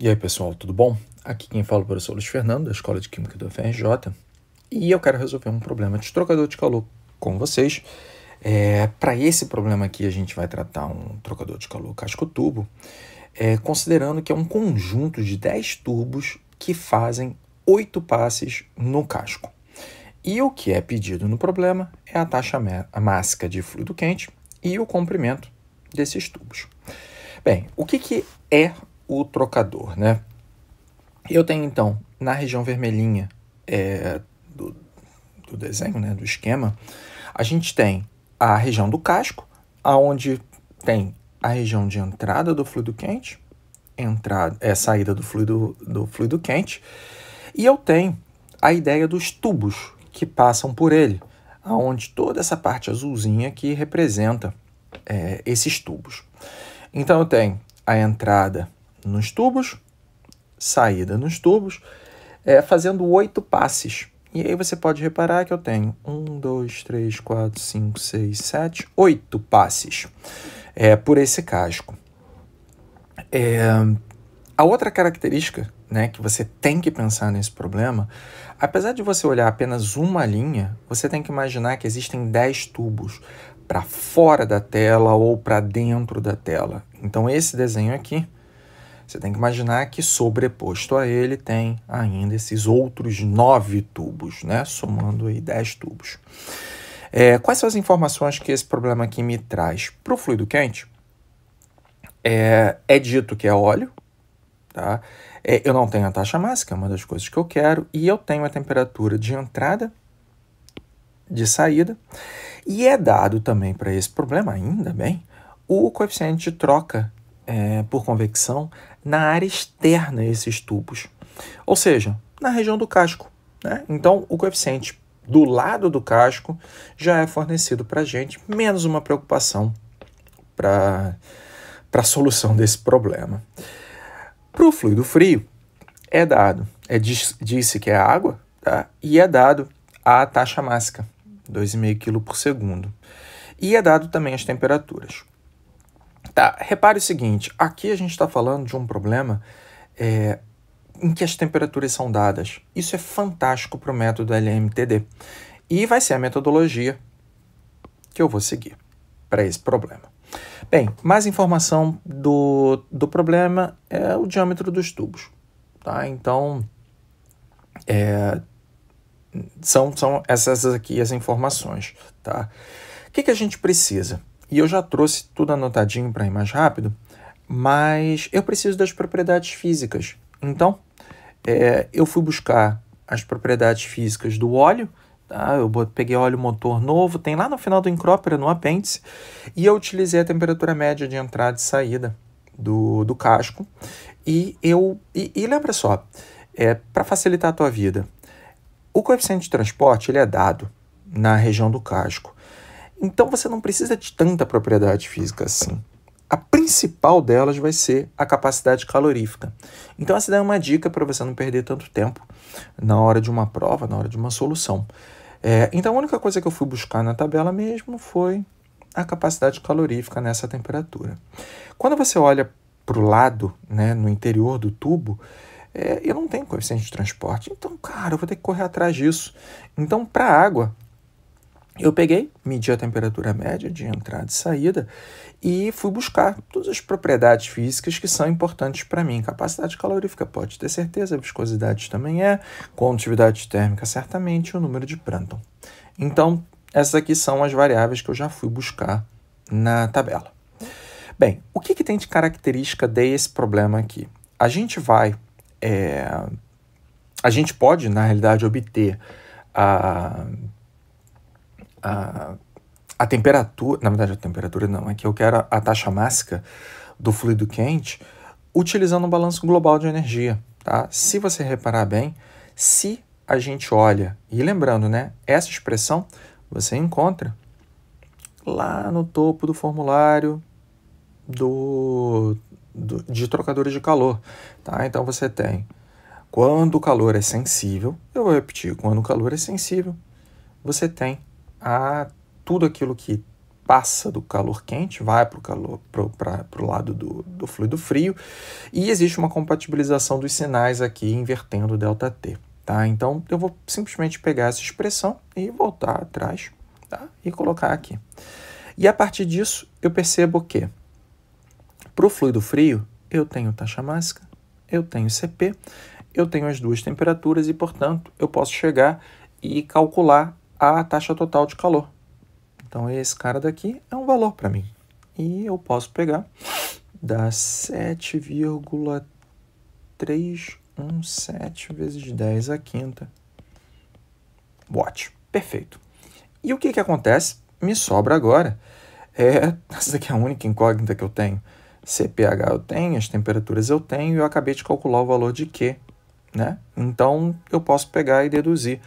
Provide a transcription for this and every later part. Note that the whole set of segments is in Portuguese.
E aí pessoal, tudo bom? Aqui quem fala é o professor Luiz Fernando, da Escola de Química do UFRJ, e eu quero resolver um problema de trocador de calor com vocês. É, Para esse problema aqui, a gente vai tratar um trocador de calor casco-tubo, é, considerando que é um conjunto de 10 tubos que fazem 8 passes no casco. E o que é pedido no problema é a taxa máxima de fluido quente e o comprimento desses tubos. Bem, o que, que é o trocador, né? Eu tenho então na região vermelhinha é, do, do, desenho, né, do esquema, a gente tem a região do casco, aonde tem a região de entrada do fluido quente, entrada, é saída do fluido do fluido quente, e eu tenho a ideia dos tubos que passam por ele, aonde toda essa parte azulzinha que representa é, esses tubos. Então eu tenho a entrada nos tubos, saída nos tubos, é, fazendo oito passes. E aí você pode reparar que eu tenho um, dois, três, quatro, cinco, seis, sete, oito passes é, por esse casco. É, a outra característica né, que você tem que pensar nesse problema, apesar de você olhar apenas uma linha, você tem que imaginar que existem dez tubos para fora da tela ou para dentro da tela. Então esse desenho aqui você tem que imaginar que sobreposto a ele tem ainda esses outros nove tubos, né? Somando aí dez tubos. É, quais são as informações que esse problema aqui me traz? Para o fluido quente, é, é dito que é óleo, tá? É, eu não tenho a taxa massa, que é uma das coisas que eu quero, e eu tenho a temperatura de entrada, de saída, e é dado também para esse problema, ainda bem, o coeficiente de troca é, por convecção na área externa esses tubos, ou seja, na região do casco. Né? Então, o coeficiente do lado do casco já é fornecido para a gente, menos uma preocupação para a solução desse problema. Para o fluido frio, é dado, é, diz, disse que é água, tá? e é dado a taxa máxima, 2,5 kg por segundo. E é dado também as temperaturas. Tá, repare o seguinte: aqui a gente está falando de um problema é, em que as temperaturas são dadas. Isso é fantástico para o método LMTD. E vai ser a metodologia que eu vou seguir para esse problema. Bem, mais informação do, do problema é o diâmetro dos tubos. Tá? Então, é, são, são essas aqui as informações. Tá? O que, que a gente precisa? E eu já trouxe tudo anotadinho para ir mais rápido, mas eu preciso das propriedades físicas. Então, é, eu fui buscar as propriedades físicas do óleo, tá? eu peguei óleo motor novo, tem lá no final do incrópera, no apêndice, e eu utilizei a temperatura média de entrada e saída do, do casco. E eu e, e lembra só, é, para facilitar a tua vida, o coeficiente de transporte ele é dado na região do casco. Então você não precisa de tanta propriedade física assim. A principal delas vai ser a capacidade calorífica. Então, essa é uma dica para você não perder tanto tempo na hora de uma prova, na hora de uma solução. É, então, a única coisa que eu fui buscar na tabela mesmo foi a capacidade calorífica nessa temperatura. Quando você olha para o lado, né, no interior do tubo, é, eu não tenho coeficiente de transporte. Então, cara, eu vou ter que correr atrás disso. Então, para a água, eu peguei, medi a temperatura média de entrada e saída e fui buscar todas as propriedades físicas que são importantes para mim. Capacidade calorífica pode ter certeza, viscosidade também é, condutividade térmica certamente e o número de Prandtl. Então, essas aqui são as variáveis que eu já fui buscar na tabela. Bem, o que, que tem de característica desse problema aqui? A gente vai... É... A gente pode, na realidade, obter a a, a temperatura, na verdade a temperatura não, é que eu quero a, a taxa máxima do fluido quente utilizando um balanço global de energia. Tá? Se você reparar bem, se a gente olha, e lembrando, né, essa expressão você encontra lá no topo do formulário do, do, de trocadores de calor. Tá? Então você tem quando o calor é sensível, eu vou repetir, quando o calor é sensível, você tem a tudo aquilo que passa do calor quente, vai para o calor para o lado do, do fluido frio, e existe uma compatibilização dos sinais aqui invertendo o delta T. Tá? Então eu vou simplesmente pegar essa expressão e voltar atrás tá? e colocar aqui. E a partir disso eu percebo que para o fluido frio eu tenho taxa máxima, eu tenho CP, eu tenho as duas temperaturas e, portanto, eu posso chegar e calcular a taxa total de calor. Então esse cara daqui é um valor para mim. E eu posso pegar dá 7,317 vezes 10 a quinta. Watt. Perfeito. E o que, que acontece? Me sobra agora. É, essa daqui é a única incógnita que eu tenho. CPH eu tenho, as temperaturas eu tenho, e eu acabei de calcular o valor de Q. Né? Então, eu posso pegar e deduzir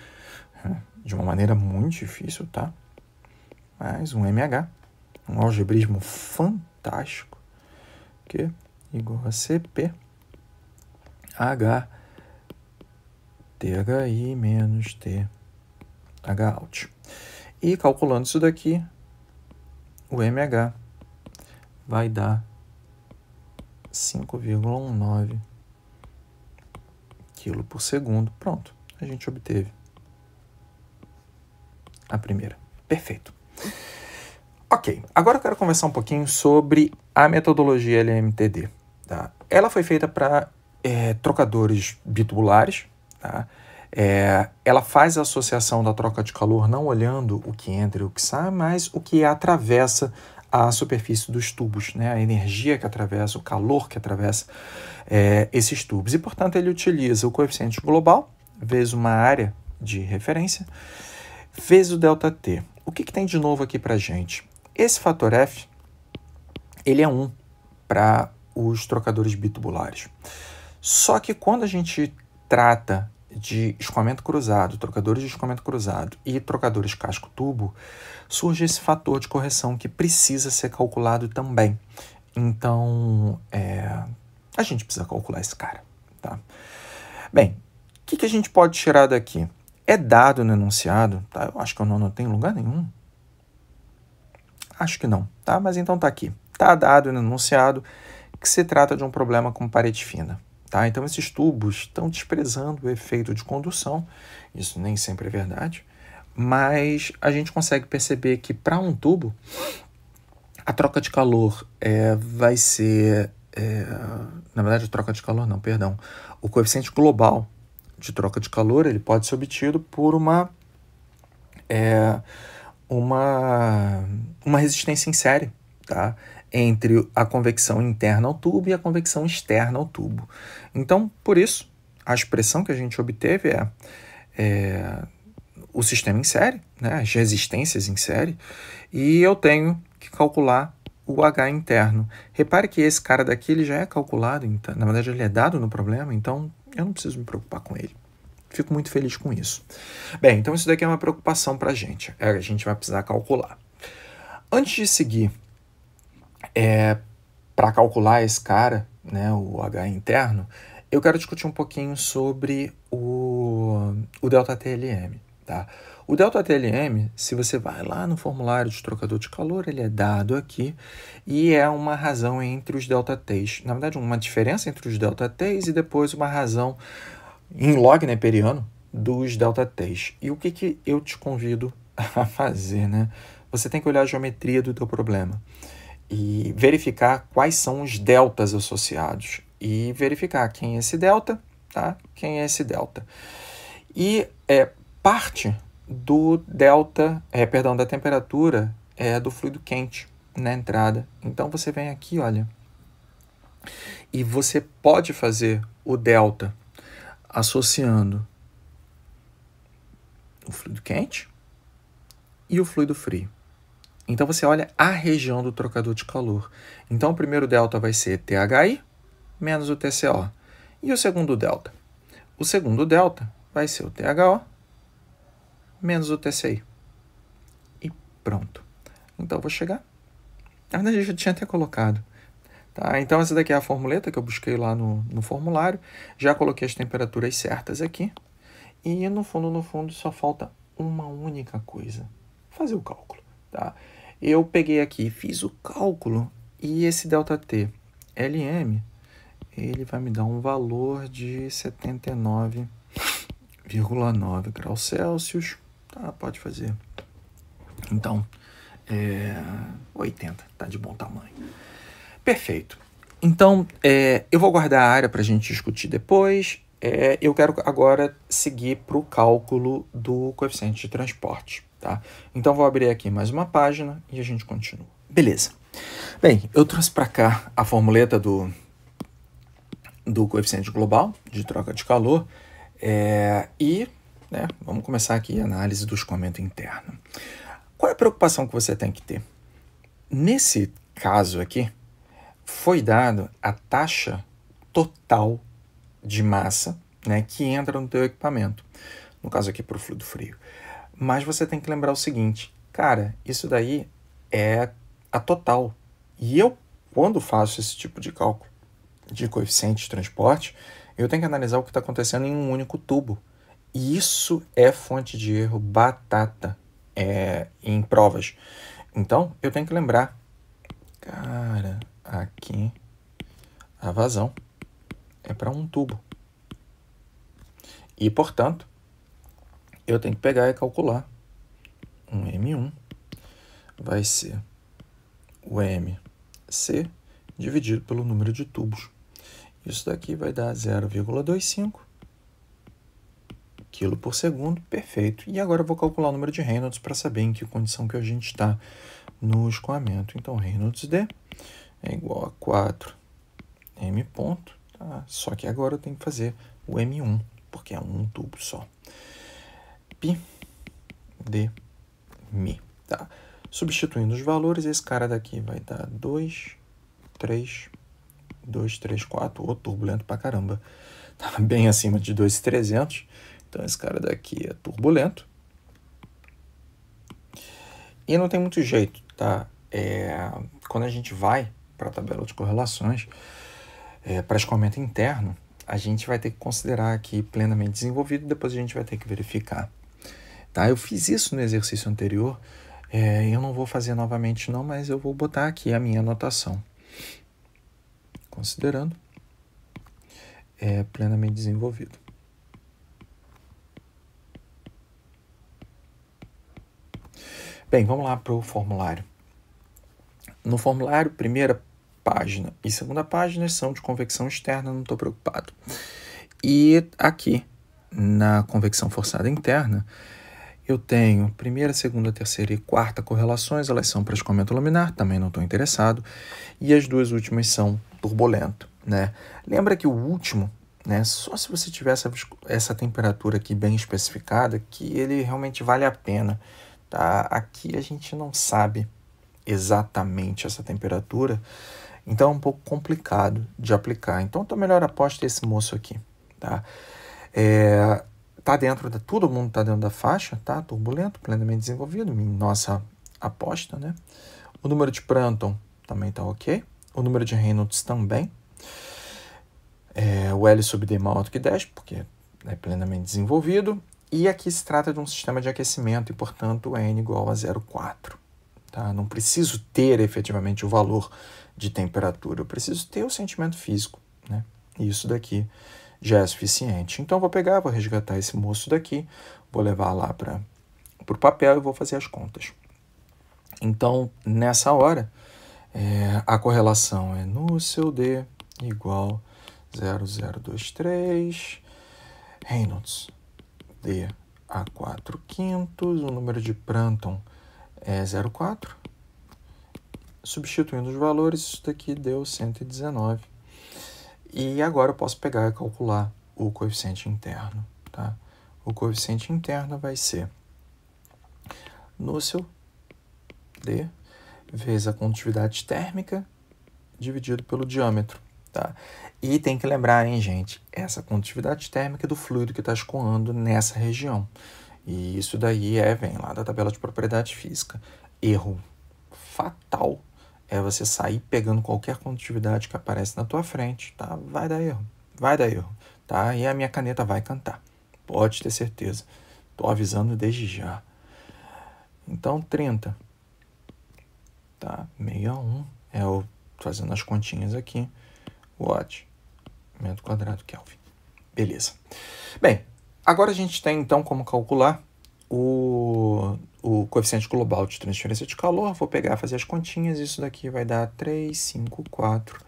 de uma maneira muito difícil, tá? Mas um MH, um algebrismo fantástico, que igual a CP H THI menos T out. E calculando isso daqui, o MH vai dar 5,19 kg por segundo. Pronto, a gente obteve a primeira. Perfeito. Ok, agora eu quero conversar um pouquinho sobre a metodologia LMTD. Tá? Ela foi feita para é, trocadores bitubulares. Tá? É, ela faz a associação da troca de calor não olhando o que entra e o que sai, mas o que atravessa a superfície dos tubos, né? a energia que atravessa, o calor que atravessa é, esses tubos. E, portanto, ele utiliza o coeficiente global vezes uma área de referência Fez o ΔT. O que, que tem de novo aqui para gente? Esse fator F ele é 1 um para os trocadores bitubulares. Só que quando a gente trata de escoamento cruzado, trocadores de escoamento cruzado e trocadores casco-tubo, surge esse fator de correção que precisa ser calculado também. Então, é, a gente precisa calcular esse cara. Tá? Bem, o que, que a gente pode tirar daqui? é dado no enunciado, tá? Eu acho que eu não anotei em lugar nenhum. Acho que não, tá? Mas então tá aqui. Tá dado no enunciado que se trata de um problema com parede fina, tá? Então esses tubos estão desprezando o efeito de condução, isso nem sempre é verdade, mas a gente consegue perceber que para um tubo a troca de calor é, vai ser, é, na verdade a troca de calor não, perdão, o coeficiente global de troca de calor ele pode ser obtido por uma, é, uma, uma resistência em série tá? entre a convecção interna ao tubo e a convecção externa ao tubo. Então, por isso, a expressão que a gente obteve é, é o sistema em série, né, as resistências em série, e eu tenho que calcular o H interno. Repare que esse cara daqui ele já é calculado, então, na verdade ele é dado no problema, então eu não preciso me preocupar com ele. Fico muito feliz com isso. Bem, então isso daqui é uma preocupação para a gente. É, a gente vai precisar calcular. Antes de seguir é, para calcular esse cara, né, o H interno, eu quero discutir um pouquinho sobre o, o delta TLM. Tá? O delta TLM, se você vai lá no formulário de trocador de calor, ele é dado aqui e é uma razão entre os delta T's. Na verdade, uma diferença entre os delta T's e depois uma razão em log neperiano né, dos delta T's. E o que, que eu te convido a fazer, né? Você tem que olhar a geometria do teu problema e verificar quais são os deltas associados e verificar quem é esse delta, tá? Quem é esse delta. E é, parte do delta, é, perdão, da temperatura é, do fluido quente né, na entrada. Então você vem aqui, olha, e você pode fazer o delta associando o fluido quente e o fluido frio. Então você olha a região do trocador de calor. Então o primeiro delta vai ser THI menos o TCO. E o segundo delta? O segundo delta vai ser o THO menos o TCI. E pronto. Então eu vou chegar. Na verdade, eu já tinha até colocado. Tá? Então, essa daqui é a formuleta que eu busquei lá no, no formulário. Já coloquei as temperaturas certas aqui. E no fundo, no fundo, só falta uma única coisa. Fazer o cálculo. Tá? Eu peguei aqui, fiz o cálculo e esse ΔT LM, ele vai me dar um valor de 79,9 graus Celsius Tá, pode fazer. Então, é, 80, tá de bom tamanho. Perfeito. Então, é, eu vou guardar a área para a gente discutir depois. É, eu quero agora seguir para o cálculo do coeficiente de transporte. Tá? Então, vou abrir aqui mais uma página e a gente continua. Beleza. Bem, eu trouxe para cá a formuleta do, do coeficiente global de troca de calor é, e né? Vamos começar aqui a análise do escoamento interno. Qual é a preocupação que você tem que ter? Nesse caso aqui, foi dado a taxa total de massa né, que entra no teu equipamento. No caso aqui para o fluido frio. Mas você tem que lembrar o seguinte, cara, isso daí é a total. E eu, quando faço esse tipo de cálculo de coeficiente de transporte, eu tenho que analisar o que está acontecendo em um único tubo isso é fonte de erro batata é, em provas. Então, eu tenho que lembrar. Cara, aqui a vazão é para um tubo. E, portanto, eu tenho que pegar e calcular. Um M1 vai ser o MC dividido pelo número de tubos. Isso daqui vai dar 0,25 quilo por segundo, perfeito. E agora eu vou calcular o número de Reynolds para saber em que condição que a gente está no escoamento. Então, Reynolds D é igual a 4 M ponto, tá? só que agora eu tenho que fazer o M1, porque é um tubo só. Pi D Mi, tá? Substituindo os valores, esse cara daqui vai dar 2, 3, 2, 3, 4, ô, turbulento pra caramba. Tá bem acima de 2,300. Então esse cara daqui é turbulento. E não tem muito jeito, tá? É, quando a gente vai para a tabela de correlações, é, para escoamento interno, a gente vai ter que considerar aqui plenamente desenvolvido, depois a gente vai ter que verificar. Tá? Eu fiz isso no exercício anterior, é, eu não vou fazer novamente não, mas eu vou botar aqui a minha anotação. Considerando é, plenamente desenvolvido. Bem, vamos lá para o formulário. No formulário, primeira página e segunda página são de convecção externa, não estou preocupado. E aqui, na convecção forçada interna, eu tenho primeira, segunda, terceira e quarta correlações, elas são para escoamento laminar, também não estou interessado, e as duas últimas são turbulento. Né? Lembra que o último, né, só se você tiver essa, essa temperatura aqui bem especificada, que ele realmente vale a pena Tá? Aqui a gente não sabe exatamente essa temperatura, então é um pouco complicado de aplicar. Então, a melhor aposta esse moço aqui. Tá? É, tá dentro da, todo mundo está dentro da faixa, tá? Turbulento, plenamente desenvolvido, nossa aposta, né? O número de Pranton também está ok. O número de Reynolds também. É, o L sub D maior do que 10, porque é plenamente desenvolvido. E aqui se trata de um sistema de aquecimento e, portanto, N igual a 0,4. Tá? Não preciso ter efetivamente o valor de temperatura, eu preciso ter o sentimento físico. Né? Isso daqui já é suficiente. Então, vou pegar, vou resgatar esse moço daqui, vou levar lá para o papel e vou fazer as contas. Então, nessa hora, é, a correlação é no seu D igual 0023 Reynolds. D a 4 quintos, o número de Pranton é 0,4. Substituindo os valores, isso daqui deu 119. E agora eu posso pegar e calcular o coeficiente interno. Tá? O coeficiente interno vai ser núcleo D vezes a condutividade térmica dividido pelo diâmetro. Tá? E tem que lembrar, hein, gente, essa condutividade térmica do fluido que está escoando nessa região. E isso daí é, vem lá da tabela de propriedade física. Erro fatal é você sair pegando qualquer condutividade que aparece na tua frente, tá? Vai dar erro, vai dar erro, tá? E a minha caneta vai cantar, pode ter certeza. Tô avisando desde já. Então, 30, tá? 61 é o, fazendo as continhas aqui, Watt metro quadrado Kelvin. Beleza. Bem, agora a gente tem então como calcular o, o coeficiente global de transferência de calor. Vou pegar, fazer as continhas, isso daqui vai dar 354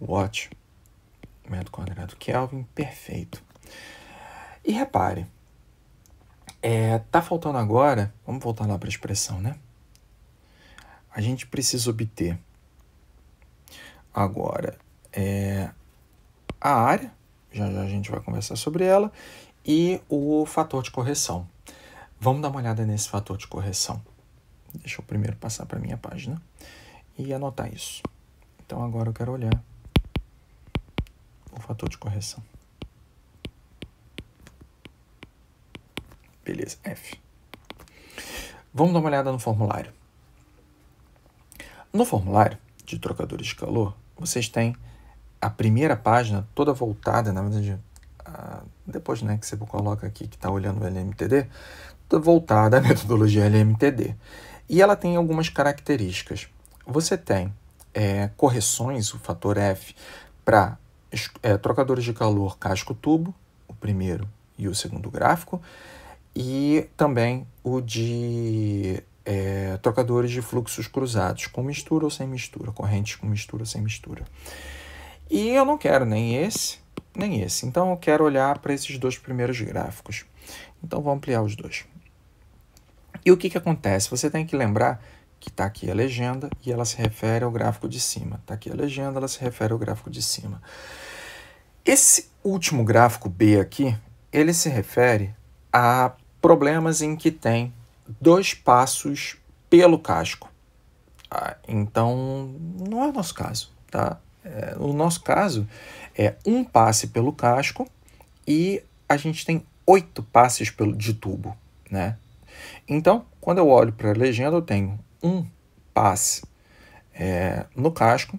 watt metro quadrado Kelvin, perfeito. E repare, é, tá faltando agora, vamos voltar lá para a expressão, né? A gente precisa obter agora é, a área, já, já a gente vai conversar sobre ela, e o fator de correção. Vamos dar uma olhada nesse fator de correção. Deixa eu primeiro passar para a minha página e anotar isso. Então agora eu quero olhar o fator de correção. Beleza, F. Vamos dar uma olhada no formulário. No formulário de trocadores de calor, vocês têm a primeira página toda voltada, na verdade, depois né, que você coloca aqui que está olhando o LMTD, toda voltada à metodologia LMTD. E ela tem algumas características. Você tem é, correções, o fator F, para é, trocadores de calor casco-tubo, o primeiro e o segundo gráfico, e também o de é, trocadores de fluxos cruzados, com mistura ou sem mistura, correntes com mistura ou sem mistura. E eu não quero nem esse, nem esse. Então eu quero olhar para esses dois primeiros gráficos. Então vou ampliar os dois. E o que, que acontece? Você tem que lembrar que está aqui a legenda e ela se refere ao gráfico de cima. Está aqui a legenda, ela se refere ao gráfico de cima. Esse último gráfico B aqui, ele se refere a problemas em que tem dois passos pelo casco. Ah, então, não é o nosso caso, tá? no é, nosso caso, é um passe pelo casco e a gente tem oito passes pelo, de tubo, né? Então, quando eu olho para a legenda, eu tenho um passe é, no casco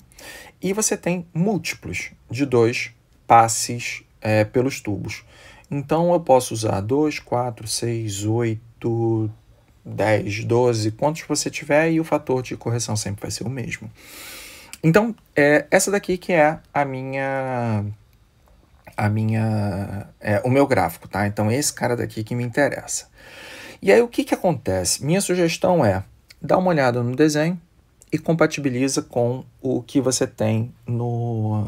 e você tem múltiplos de dois passes é, pelos tubos. Então, eu posso usar 2, 4, 6, 8, 10, 12, quantos você tiver e o fator de correção sempre vai ser o mesmo. Então, é, essa daqui que é a minha a minha é, o meu gráfico, tá? Então, esse cara daqui que me interessa. E aí o que que acontece? Minha sugestão é dá uma olhada no desenho e compatibiliza com o que você tem no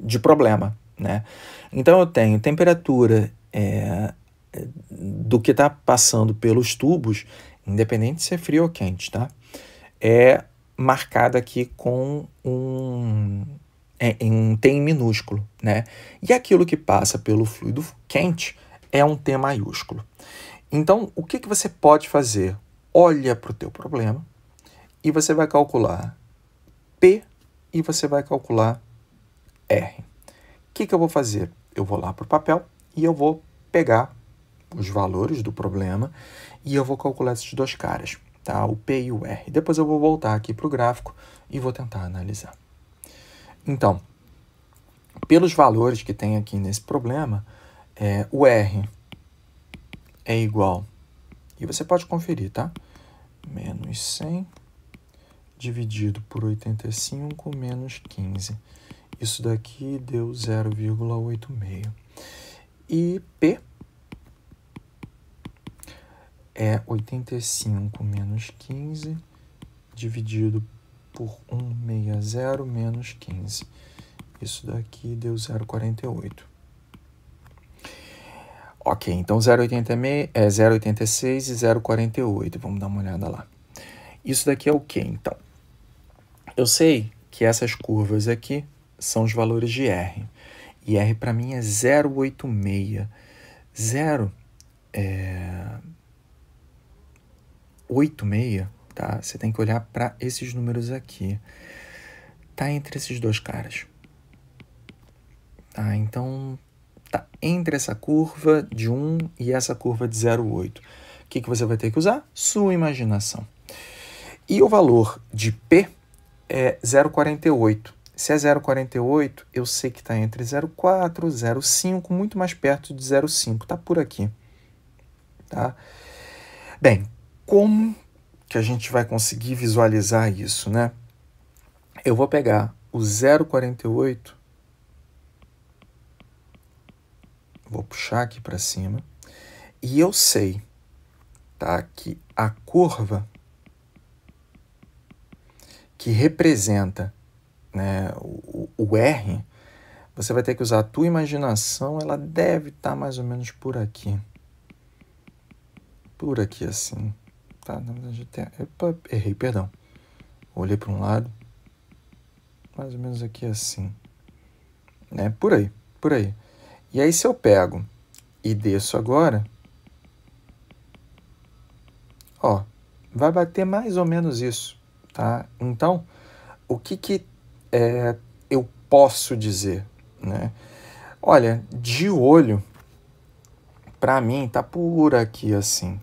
de problema, né? Então eu tenho temperatura é, do que está passando pelos tubos, independente se é frio ou quente, tá? É marcada aqui com um, é, em um tem minúsculo, né? E aquilo que passa pelo fluido quente é um T maiúsculo. Então, o que, que você pode fazer? Olha para o teu problema e você vai calcular P e você vai calcular R. O que, que eu vou fazer? Eu vou lá para o papel e eu vou pegar os valores do problema e eu vou calcular esses dois caras tá? o P e o R. Depois eu vou voltar aqui para o gráfico e vou tentar analisar. Então, pelos valores que tem aqui nesse problema, é, o R é igual, e você pode conferir, tá? Menos 100 dividido por 85 menos 15. Isso daqui deu 0,86. E P é 85 menos 15 dividido por 160 menos 15. Isso daqui deu 0,48. Ok, então 0,86 é e 0,48. Vamos dar uma olhada lá. Isso daqui é o que então? Eu sei que essas curvas aqui são os valores de R. E R para mim é 0,86. 0 é 8,6, tá? Você tem que olhar para esses números aqui. Tá entre esses dois caras. Tá? Então, tá entre essa curva de 1 e essa curva de 0,8. O que, que você vai ter que usar? Sua imaginação. E o valor de P é 0,48. Se é 0,48, eu sei que está entre 0,4, 0,5, muito mais perto de 0,5. Está por aqui. Tá? Bem, como que a gente vai conseguir visualizar isso, né? Eu vou pegar o 048, vou puxar aqui para cima, e eu sei, tá, que a curva que representa né, o, o R, você vai ter que usar a tua imaginação, ela deve estar tá mais ou menos por aqui. Por aqui assim, Tá, na verdade até. Epa, errei, perdão. Olhei para um lado. Mais ou menos aqui assim. Né? Por aí, por aí. E aí se eu pego e desço agora. Ó, vai bater mais ou menos isso, tá? Então, o que que é, eu posso dizer, né? Olha, de olho, para mim tá por aqui assim,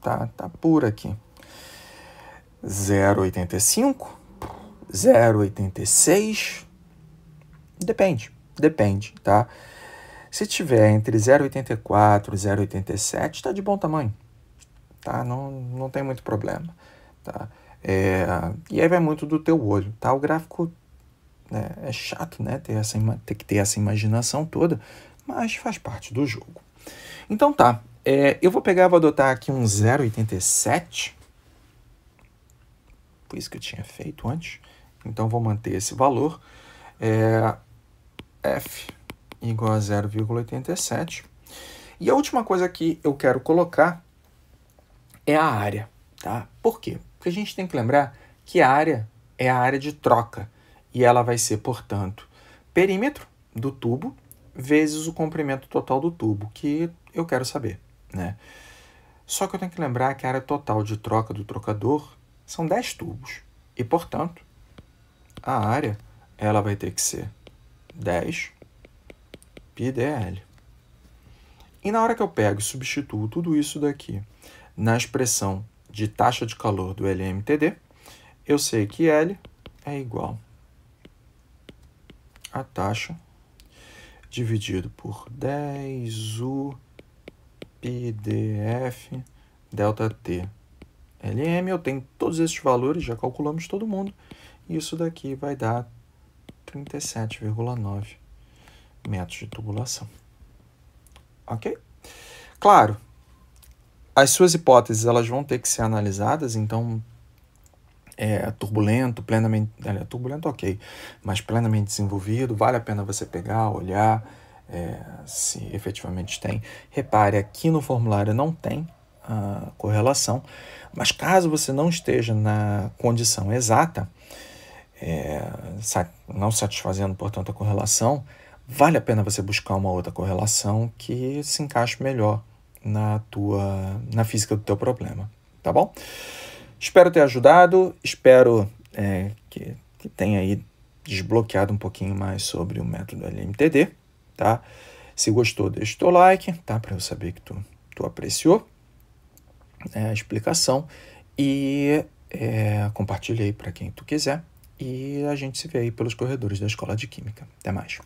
tá, tá pura aqui. 0,85, 0,86, depende, depende, tá? Se tiver entre 0,84 e 0,87, tá de bom tamanho, tá? Não, não tem muito problema, tá? É, e aí vai muito do teu olho, tá? O gráfico né, é chato, né? Ter, essa, ter que ter essa imaginação toda, mas faz parte do jogo. Então tá, é, eu vou pegar, vou adotar aqui um 0,87. Por isso que eu tinha feito antes. Então, vou manter esse valor. É, F igual a 0,87. E a última coisa que eu quero colocar é a área. Tá? Por quê? Porque a gente tem que lembrar que a área é a área de troca. E ela vai ser, portanto, perímetro do tubo vezes o comprimento total do tubo, que eu quero saber. Né? Só que eu tenho que lembrar que a área total de troca do trocador são 10 tubos. E, portanto, a área ela vai ter que ser 10 πdl. E na hora que eu pego e substituo tudo isso daqui na expressão de taxa de calor do LMTD, eu sei que L é igual a taxa dividido por 10U PDF delta T. LM, eu tenho todos esses valores, já calculamos todo mundo. Isso daqui vai dar 37,9 metros de tubulação. Ok? Claro, as suas hipóteses elas vão ter que ser analisadas, então é turbulento, plenamente. É turbulento, ok, mas plenamente desenvolvido, vale a pena você pegar, olhar é, se efetivamente tem. Repare, aqui no formulário não tem a correlação, mas caso você não esteja na condição exata, é, não satisfazendo, portanto, a correlação, vale a pena você buscar uma outra correlação que se encaixe melhor na tua na física do teu problema, tá bom? Espero ter ajudado, espero é, que, que tenha aí desbloqueado um pouquinho mais sobre o método LMTD tá? Se gostou, deixa o teu like, tá? Para eu saber que tu, tu apreciou né, a explicação. E é, compartilha aí para quem tu quiser. E a gente se vê aí pelos corredores da Escola de Química. Até mais.